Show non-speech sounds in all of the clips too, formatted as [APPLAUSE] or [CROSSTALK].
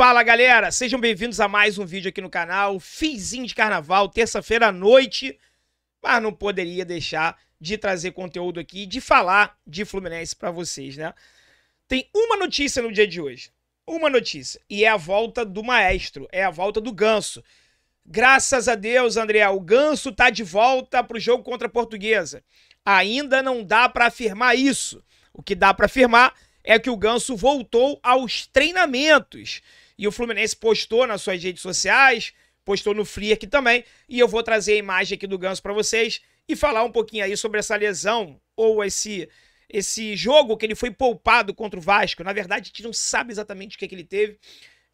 Fala galera, sejam bem-vindos a mais um vídeo aqui no canal, Fizinho de carnaval, terça-feira à noite, mas não poderia deixar de trazer conteúdo aqui, de falar de Fluminense para vocês, né? Tem uma notícia no dia de hoje, uma notícia, e é a volta do maestro, é a volta do Ganso. Graças a Deus, André, o Ganso tá de volta pro jogo contra a Portuguesa. Ainda não dá para afirmar isso. O que dá para afirmar é que o Ganso voltou aos treinamentos. E o Fluminense postou nas suas redes sociais, postou no Free aqui também. E eu vou trazer a imagem aqui do Ganso para vocês e falar um pouquinho aí sobre essa lesão ou esse esse jogo que ele foi poupado contra o Vasco. Na verdade, a gente não sabe exatamente o que, é que ele teve.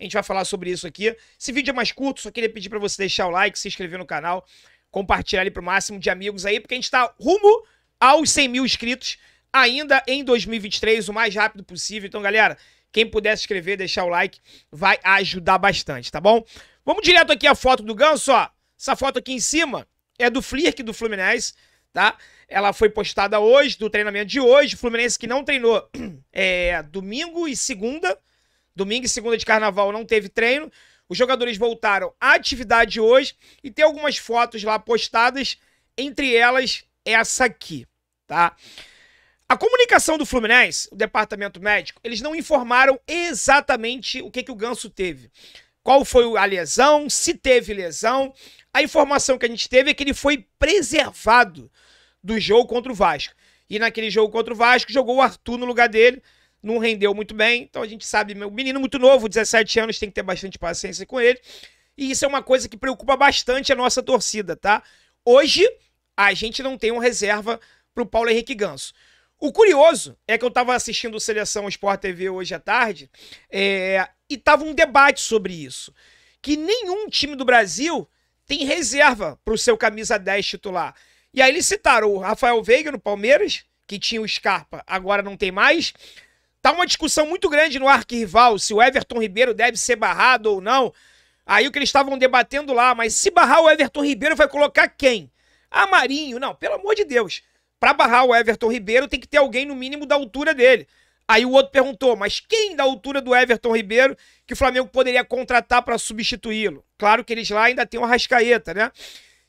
A gente vai falar sobre isso aqui. Esse vídeo é mais curto, só queria pedir para você deixar o like, se inscrever no canal, compartilhar ali para o máximo de amigos aí, porque a gente está rumo aos 100 mil inscritos ainda em 2023, o mais rápido possível. Então, galera, quem puder se inscrever, deixar o like, vai ajudar bastante, tá bom? Vamos direto aqui à foto do Ganso, ó. Essa foto aqui em cima é do Flirk do Fluminense, tá? Ela foi postada hoje, do treinamento de hoje. O Fluminense que não treinou [CLEARS THROAT] é, domingo e segunda. Domingo e segunda de carnaval não teve treino. Os jogadores voltaram à atividade hoje e tem algumas fotos lá postadas, entre elas essa aqui, tá? A comunicação do Fluminense, o departamento médico, eles não informaram exatamente o que, que o Ganso teve. Qual foi a lesão, se teve lesão. A informação que a gente teve é que ele foi preservado do jogo contra o Vasco. E naquele jogo contra o Vasco, jogou o Arthur no lugar dele. Não rendeu muito bem. Então a gente sabe, meu menino muito novo, 17 anos, tem que ter bastante paciência com ele. E isso é uma coisa que preocupa bastante a nossa torcida, tá? Hoje, a gente não tem um reserva para o Paulo Henrique Ganso. O curioso é que eu estava assistindo Seleção Sport TV hoje à tarde é, e tava um debate sobre isso. Que nenhum time do Brasil tem reserva para o seu camisa 10 titular. E aí eles citaram o Rafael Veiga no Palmeiras, que tinha o Scarpa, agora não tem mais. Tá uma discussão muito grande no arquirrival se o Everton Ribeiro deve ser barrado ou não. Aí o que eles estavam debatendo lá, mas se barrar o Everton Ribeiro, vai colocar quem? A Marinho. Não, pelo amor de Deus para barrar o Everton Ribeiro tem que ter alguém no mínimo da altura dele. Aí o outro perguntou, mas quem da altura do Everton Ribeiro que o Flamengo poderia contratar para substituí-lo? Claro que eles lá ainda tem o Arrascaeta, né?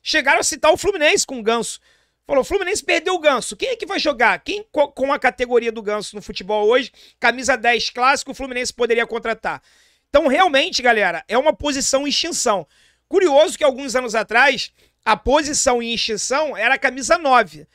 Chegaram a citar o Fluminense com o Ganso. Falou, Fluminense perdeu o Ganso. Quem é que vai jogar? Quem com a categoria do Ganso no futebol hoje, camisa 10 clássico, o Fluminense poderia contratar. Então, realmente, galera, é uma posição em extinção. Curioso que alguns anos atrás, a posição em extinção era a camisa 9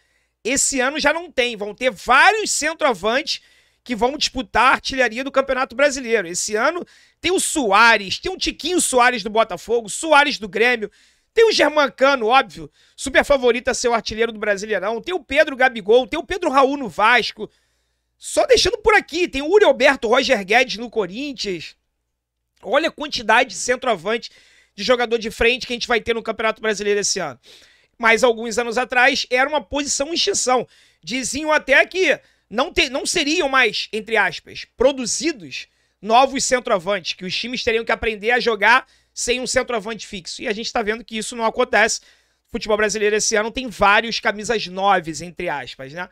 esse ano já não tem. Vão ter vários centroavantes que vão disputar a artilharia do Campeonato Brasileiro. Esse ano tem o Soares, tem o Tiquinho Soares do Botafogo, Soares do Grêmio, tem o Germancano, óbvio, super favorito a ser o artilheiro do Brasileirão, tem o Pedro Gabigol, tem o Pedro Raul no Vasco. Só deixando por aqui, tem o Uri Alberto Roger Guedes no Corinthians. Olha a quantidade de centroavante de jogador de frente que a gente vai ter no Campeonato Brasileiro esse ano mas alguns anos atrás era uma posição extinção. Diziam até que não, te, não seriam mais, entre aspas, produzidos novos centroavantes, que os times teriam que aprender a jogar sem um centroavante fixo. E a gente está vendo que isso não acontece. O futebol brasileiro esse ano tem vários camisas noves, entre aspas, né?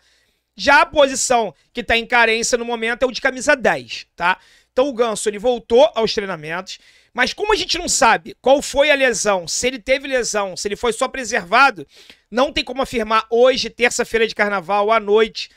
Já a posição que está em carência no momento é o de camisa 10, tá? Então o Ganso, ele voltou aos treinamentos, mas como a gente não sabe qual foi a lesão, se ele teve lesão, se ele foi só preservado, não tem como afirmar hoje, terça-feira de carnaval, à noite,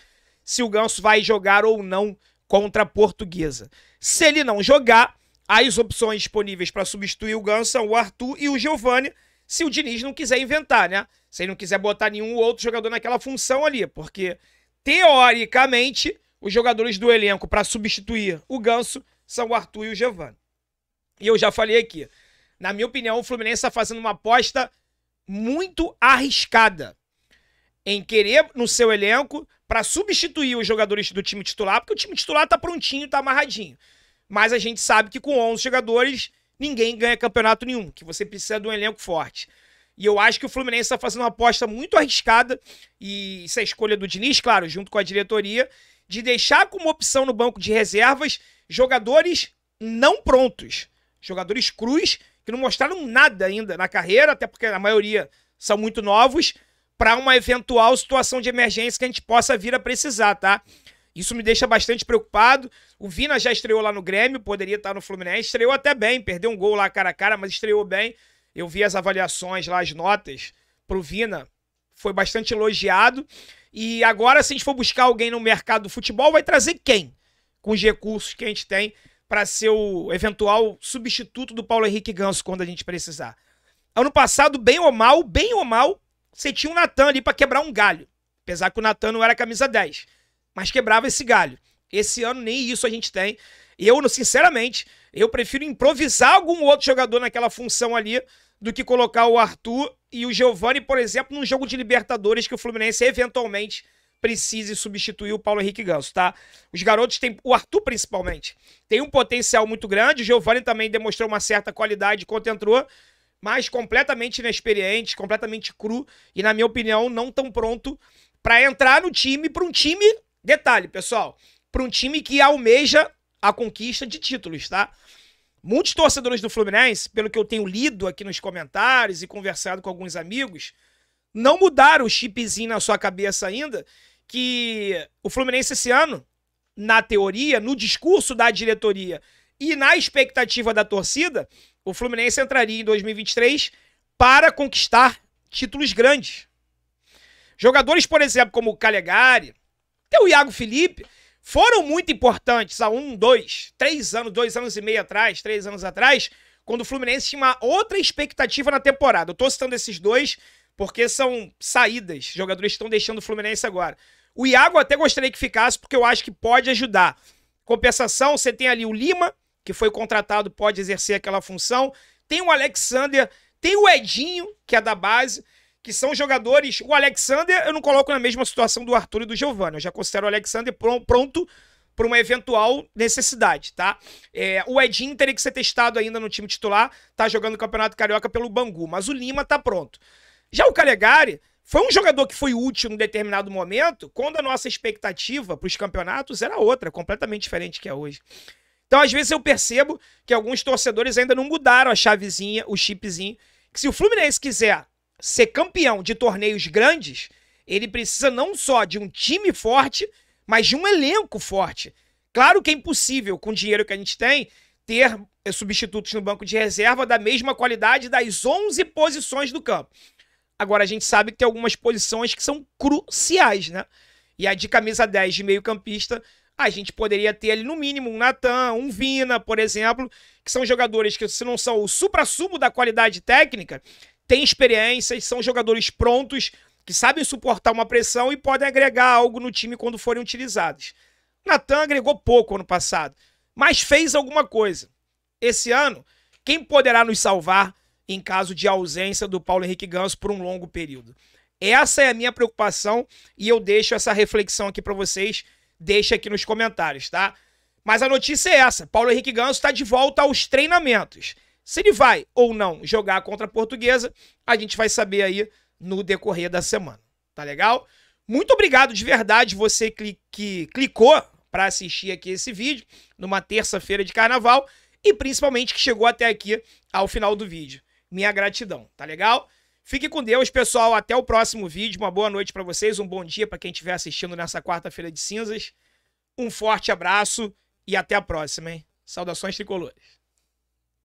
se o Ganso vai jogar ou não contra a Portuguesa. Se ele não jogar, as opções disponíveis para substituir o Ganso são o Arthur e o Giovani, se o Diniz não quiser inventar, né? Se ele não quiser botar nenhum outro jogador naquela função ali, porque teoricamente os jogadores do elenco para substituir o Ganso são o Arthur e o Giovani. E eu já falei aqui. Na minha opinião, o Fluminense está fazendo uma aposta muito arriscada em querer no seu elenco para substituir os jogadores do time titular, porque o time titular tá prontinho, tá amarradinho. Mas a gente sabe que com 11 jogadores ninguém ganha campeonato nenhum, que você precisa de um elenco forte. E eu acho que o Fluminense está fazendo uma aposta muito arriscada, e isso é a escolha do Diniz, claro, junto com a diretoria, de deixar como opção no banco de reservas jogadores não prontos. Jogadores cruz que não mostraram nada ainda na carreira, até porque a maioria são muito novos, para uma eventual situação de emergência que a gente possa vir a precisar, tá? Isso me deixa bastante preocupado. O Vina já estreou lá no Grêmio, poderia estar no Fluminense, estreou até bem, perdeu um gol lá cara a cara, mas estreou bem. Eu vi as avaliações lá, as notas pro Vina, foi bastante elogiado. E agora, se a gente for buscar alguém no mercado do futebol, vai trazer quem? Com os recursos que a gente tem para ser o eventual substituto do Paulo Henrique Ganso quando a gente precisar. Ano passado, bem ou mal, bem ou mal, você tinha o Natan ali para quebrar um galho. Apesar que o Natan não era camisa 10, mas quebrava esse galho. Esse ano nem isso a gente tem. E eu, sinceramente, eu prefiro improvisar algum outro jogador naquela função ali do que colocar o Arthur e o Giovani, por exemplo, num jogo de Libertadores que o Fluminense eventualmente precise substituir o Paulo Henrique Ganso, tá? Os garotos têm, o Arthur principalmente, tem um potencial muito grande. O Giovanni também demonstrou uma certa qualidade quando entrou, mas completamente inexperiente, completamente cru e, na minha opinião, não tão pronto para entrar no time, para um time. Detalhe, pessoal, para um time que almeja a conquista de títulos, tá? Muitos torcedores do Fluminense, pelo que eu tenho lido aqui nos comentários e conversado com alguns amigos, não mudaram o chipzinho na sua cabeça ainda que o Fluminense esse ano, na teoria, no discurso da diretoria e na expectativa da torcida, o Fluminense entraria em 2023 para conquistar títulos grandes. Jogadores, por exemplo, como o Calegari, até o Iago Felipe, foram muito importantes há um, dois, três anos, dois anos e meio atrás, três anos atrás, quando o Fluminense tinha uma outra expectativa na temporada. Eu estou citando esses dois porque são saídas, jogadores que estão deixando o Fluminense agora. O Iago até gostaria que ficasse, porque eu acho que pode ajudar. Compensação, você tem ali o Lima, que foi contratado, pode exercer aquela função. Tem o Alexander, tem o Edinho, que é da base, que são jogadores. O Alexander eu não coloco na mesma situação do Arthur e do Giovanni. Eu já considero o Alexander pronto para uma eventual necessidade, tá? É, o Edinho teria que ser testado ainda no time titular, tá jogando o Campeonato Carioca pelo Bangu, mas o Lima tá pronto. Já o Calegari, foi um jogador que foi útil num determinado momento, quando a nossa expectativa para os campeonatos era outra, completamente diferente que é hoje. Então, às vezes, eu percebo que alguns torcedores ainda não mudaram a chavezinha, o chipzinho. Que se o Fluminense quiser ser campeão de torneios grandes, ele precisa não só de um time forte, mas de um elenco forte. Claro que é impossível, com o dinheiro que a gente tem, ter eh, substitutos no banco de reserva da mesma qualidade das 11 posições do campo. Agora a gente sabe que tem algumas posições que são cruciais, né? E a de camisa 10 de meio-campista, a gente poderia ter ali no mínimo um Natan, um Vina, por exemplo, que são jogadores que, se não são o supra-sumo da qualidade técnica, têm experiências, são jogadores prontos, que sabem suportar uma pressão e podem agregar algo no time quando forem utilizados. Natan agregou pouco ano passado, mas fez alguma coisa. Esse ano, quem poderá nos salvar em caso de ausência do Paulo Henrique Ganso por um longo período. Essa é a minha preocupação e eu deixo essa reflexão aqui para vocês. Deixa aqui nos comentários, tá? Mas a notícia é essa: Paulo Henrique Ganso está de volta aos treinamentos. Se ele vai ou não jogar contra a Portuguesa, a gente vai saber aí no decorrer da semana. Tá legal? Muito obrigado de verdade você que clicou para assistir aqui esse vídeo numa terça-feira de carnaval e principalmente que chegou até aqui ao final do vídeo minha gratidão, tá legal? Fique com Deus, pessoal. Até o próximo vídeo. Uma boa noite para vocês, um bom dia para quem estiver assistindo nessa quarta-feira de cinzas. Um forte abraço e até a próxima, hein? Saudações tricolores.